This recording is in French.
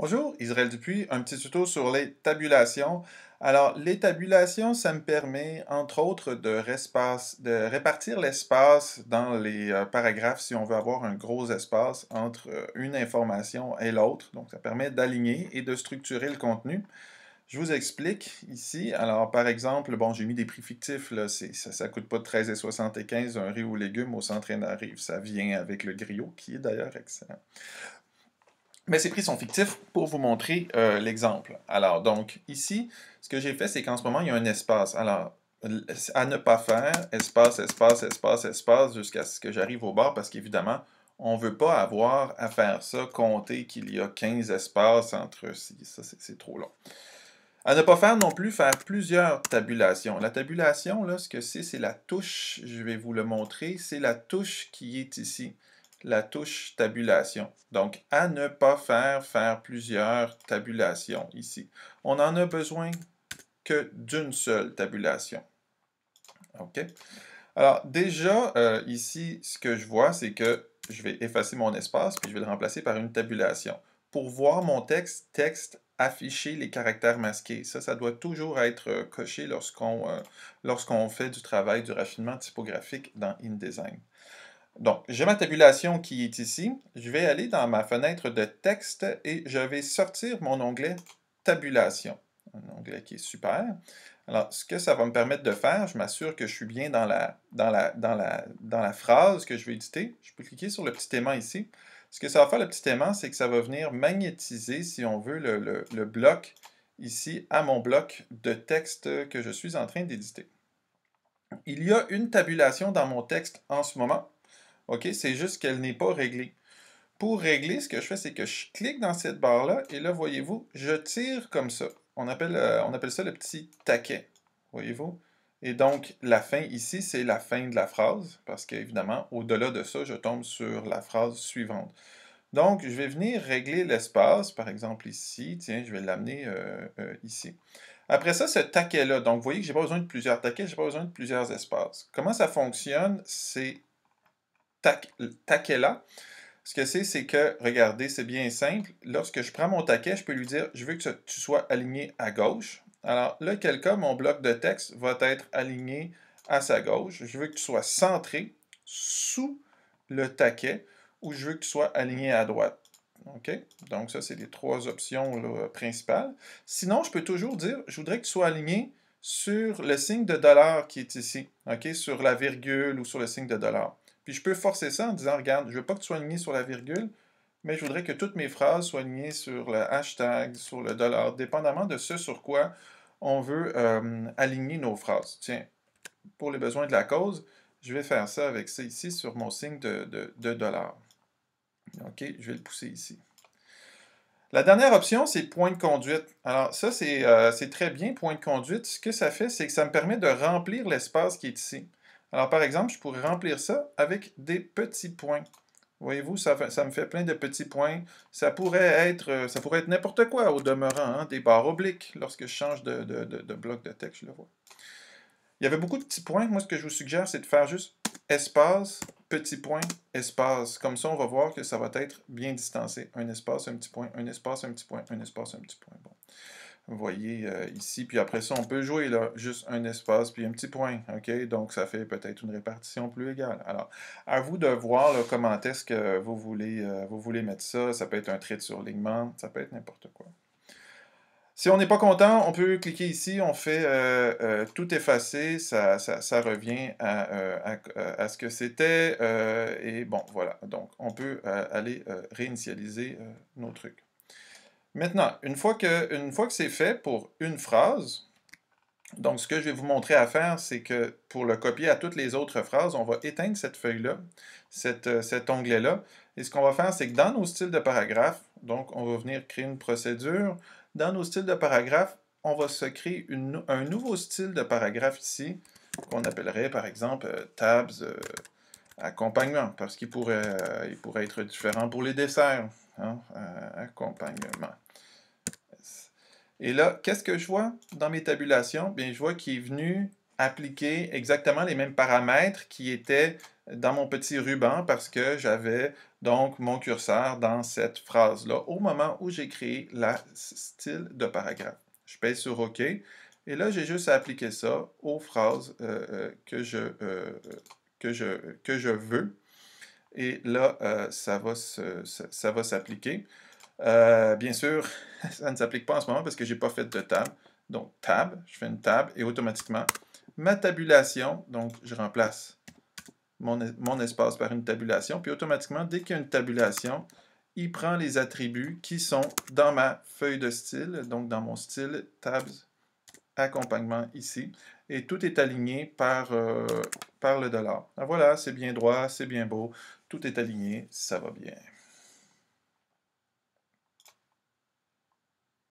Bonjour, Israël Dupuis, un petit tuto sur les tabulations. Alors, les tabulations, ça me permet, entre autres, de, répartir l'espace dans les euh, paragraphes si on veut avoir un gros espace entre euh, une information et l'autre. Donc, ça permet d'aligner et de structurer le contenu. Je vous explique ici. Alors, par exemple, bon, j'ai mis des prix fictifs. Là, ça ne coûte pas 13,75 un riz ou légumes au centre et rive Ça vient avec le griot, qui est d'ailleurs excellent. Mais ces prix sont fictifs pour vous montrer euh, l'exemple. Alors, donc, ici, ce que j'ai fait, c'est qu'en ce moment, il y a un espace. Alors, à ne pas faire, espace, espace, espace, espace, jusqu'à ce que j'arrive au bord, parce qu'évidemment, on ne veut pas avoir à faire ça, compter qu'il y a 15 espaces entre si ça c'est trop long. À ne pas faire non plus, faire plusieurs tabulations. La tabulation, là, ce que c'est, c'est la touche, je vais vous le montrer, c'est la touche qui est ici la touche tabulation. Donc, à ne pas faire, faire plusieurs tabulations ici. On n'en a besoin que d'une seule tabulation. OK? Alors, déjà, euh, ici, ce que je vois, c'est que je vais effacer mon espace, puis je vais le remplacer par une tabulation. Pour voir mon texte, texte, afficher les caractères masqués. Ça, ça doit toujours être euh, coché euh, lorsqu'on fait du travail du raffinement typographique dans InDesign. Donc, j'ai ma tabulation qui est ici. Je vais aller dans ma fenêtre de texte et je vais sortir mon onglet Tabulation. Un onglet qui est super. Alors, ce que ça va me permettre de faire, je m'assure que je suis bien dans la, dans, la, phrase que je vais éditer. Je peux cliquer sur le petit aimant ici. Ce que ça va faire, le petit aimant, c'est que ça va venir magnétiser, si on veut, le bloc ici à mon bloc de texte que je suis en train d'éditer. Il y a une tabulation dans mon texte en ce moment OK? C'est juste qu'elle n'est pas réglée. Pour régler, ce que je fais, c'est que je clique dans cette barre-là et là, voyez-vous, je tire comme ça. On appelle, euh, on appelle ça le petit taquet, voyez-vous? Et donc, la fin ici, c'est la fin de la phrase, parce qu'évidemment, au-delà de ça, je tombe sur la phrase suivante. Donc, je vais venir régler l'espace, par exemple ici, tiens, je vais l'amener euh, euh, ici. Après ça, ce taquet-là, donc vous voyez que je n'ai pas besoin de plusieurs taquets, je n'ai pas besoin de plusieurs espaces. Comment ça fonctionne? C'est taquet-là, ce que c'est, c'est que, regardez, c'est bien simple. Lorsque je prends mon taquet, je peux lui dire, je veux que tu sois aligné à gauche. Alors, là, quel cas, mon bloc de texte va être aligné à sa gauche. Je veux que tu sois centré sous le taquet ou je veux que tu sois aligné à droite. OK? Donc, ça, c'est les trois options principales. Sinon, je peux toujours dire, je voudrais que tu sois aligné sur le signe de dollar qui est ici, OK? Sur la virgule ou sur le signe de dollar. Puis je peux forcer ça en disant, regarde, je veux pas que tu sois aligné sur la virgule, mais je voudrais que toutes mes phrases soient alignées sur le hashtag, sur le dollar, dépendamment de ce sur quoi on veut euh, aligner nos phrases. Tiens, pour les besoins de la cause, je vais faire ça avec ça ici sur mon signe de, de, dollar. OK, je vais le pousser ici. La dernière option, c'est point de conduite. Alors ça, euh, c'est très bien, point de conduite. Ce que ça fait, c'est que ça me permet de remplir l'espace qui est ici. Alors, par exemple, je pourrais remplir ça avec des petits points. Voyez-vous, ça, ça, me fait plein de petits points. Ça pourrait être euh, ça pourrait être n'importe quoi au demeurant, hein, des barres obliques. Lorsque je change de, bloc de texte, je le vois. Il y avait beaucoup de petits points. Moi, ce que je vous suggère, c'est de faire juste espace, petit point, espace. Comme ça, on va voir que ça va être bien distancé. Un espace, un petit point, un espace, un petit point, un espace, un petit point. Bon. Vous voyez euh, ici. Puis après ça, on peut jouer là, juste un espace puis un petit point. ok Donc, ça fait peut-être une répartition plus égale. Alors, à vous de voir comment est-ce que vous voulez, euh, vous voulez mettre ça. Ça peut être un trait de surlignement, ça peut être n'importe quoi. Si on n'est pas content, on peut cliquer ici, on fait euh, tout effacer, ça, revient à, ce que c'était, et bon, voilà. Donc, on peut aller réinitialiser nos trucs. Maintenant, une fois que, c'est fait pour une phrase, donc ce que je vais vous montrer à faire, c'est que pour le copier à toutes les autres phrases, on va éteindre cette feuille-là, euh, cet onglet-là, et ce qu'on va faire, c'est que dans nos styles de paragraphe, donc on va venir créer une procédure, dans nos styles de paragraphe, on va se créer un nouveau style de paragraphe ici, qu'on appellerait par exemple euh, tabs euh, accompagnement, parce qu'il pourrait, pourrait être différent pour les desserts. Hein, euh, accompagnement. Et là, qu'est-ce que je vois dans mes tabulations? Bien, je vois qu'il est venu appliquer exactement les mêmes paramètres qui étaient dans mon petit ruban parce que j'avais donc mon curseur dans cette phrase-là au moment où j'ai créé la style de paragraphe. Je pèse sur OK et là, j'ai juste à appliquer ça aux phrases euh, euh, que, que je veux. Et là, euh, ça va s'appliquer. Euh, bien sûr, ça ne s'applique pas en ce moment parce que je n'ai pas fait de tab. Donc, tab, je fais une tab et automatiquement, ma tabulation, donc je remplace mon, mon espace par une tabulation. Puis automatiquement, dès qu'il y a une tabulation, il prend les attributs qui sont dans ma feuille de style, donc dans mon style, tabs, accompagnement ici et tout est aligné par, euh, par le dollar. Ah, voilà, c'est bien droit, c'est bien beau, tout est aligné, ça va bien.